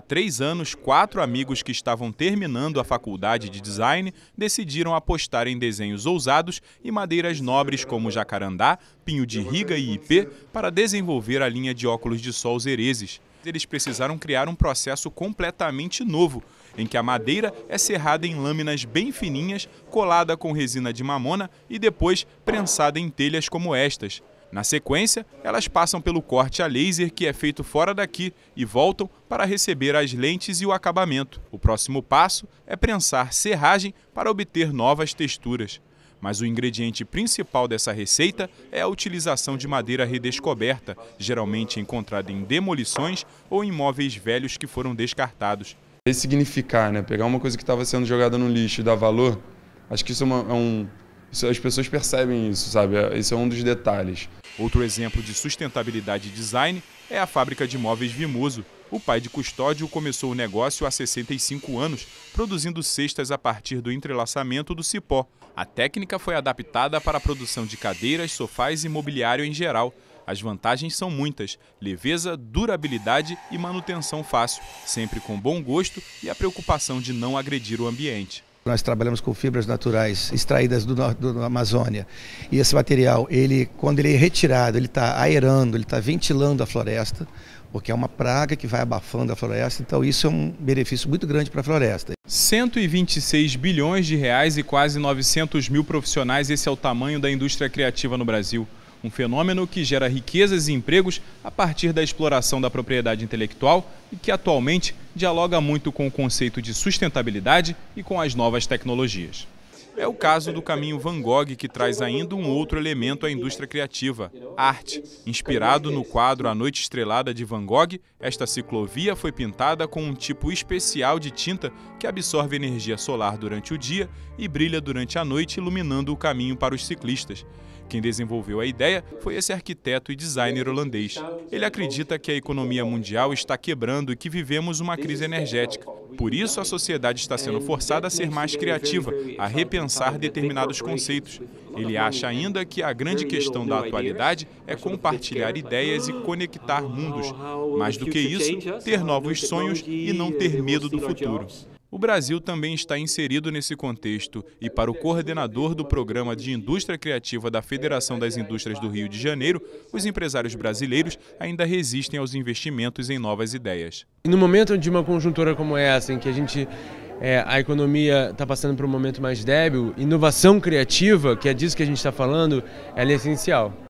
Há três anos, quatro amigos que estavam terminando a faculdade de design decidiram apostar em desenhos ousados e madeiras nobres como jacarandá, pinho de riga e ipê para desenvolver a linha de óculos de sol Zerezes. Eles precisaram criar um processo completamente novo, em que a madeira é serrada em lâminas bem fininhas, colada com resina de mamona e depois prensada em telhas como estas. Na sequência, elas passam pelo corte a laser que é feito fora daqui e voltam para receber as lentes e o acabamento. O próximo passo é prensar serragem para obter novas texturas. Mas o ingrediente principal dessa receita é a utilização de madeira redescoberta, geralmente encontrada em demolições ou imóveis velhos que foram descartados. Ressignificar, né? pegar uma coisa que estava sendo jogada no lixo e dar valor, acho que isso é, uma, é um. Isso, as pessoas percebem isso, sabe? Esse é, é um dos detalhes. Outro exemplo de sustentabilidade e design é a fábrica de móveis Vimoso. O pai de Custódio começou o negócio há 65 anos, produzindo cestas a partir do entrelaçamento do cipó. A técnica foi adaptada para a produção de cadeiras, sofás e mobiliário em geral. As vantagens são muitas: leveza, durabilidade e manutenção fácil, sempre com bom gosto e a preocupação de não agredir o ambiente. Nós trabalhamos com fibras naturais extraídas do, do, da Amazônia. E esse material, ele, quando ele é retirado, ele está aerando, ele está ventilando a floresta, porque é uma praga que vai abafando a floresta, então isso é um benefício muito grande para a floresta. 126 bilhões de reais e quase 900 mil profissionais, esse é o tamanho da indústria criativa no Brasil um fenômeno que gera riquezas e empregos a partir da exploração da propriedade intelectual e que atualmente dialoga muito com o conceito de sustentabilidade e com as novas tecnologias. É o caso do caminho Van Gogh, que traz ainda um outro elemento à indústria criativa, Arte. Inspirado no quadro A Noite Estrelada de Van Gogh, esta ciclovia foi pintada com um tipo especial de tinta que absorve energia solar durante o dia e brilha durante a noite, iluminando o caminho para os ciclistas. Quem desenvolveu a ideia foi esse arquiteto e designer holandês. Ele acredita que a economia mundial está quebrando e que vivemos uma crise energética. Por isso, a sociedade está sendo forçada a ser mais criativa, a repensar determinados conceitos. Ele acha né? ainda que a grande questão da atualidade é compartilhar ideias e ah, conectar ah, mundos. Ah, Mais do que isso, é assim, ter novos sonhos e não ter medo do futuro. O Brasil também está inserido nesse contexto e, para o coordenador do Programa de Indústria Criativa da Federação das Indústrias do Rio de Janeiro, os empresários brasileiros ainda resistem aos investimentos em novas ideias. No momento de uma conjuntura como essa, em que a gente é, a economia está passando por um momento mais débil, inovação criativa, que é disso que a gente está falando, ela é essencial.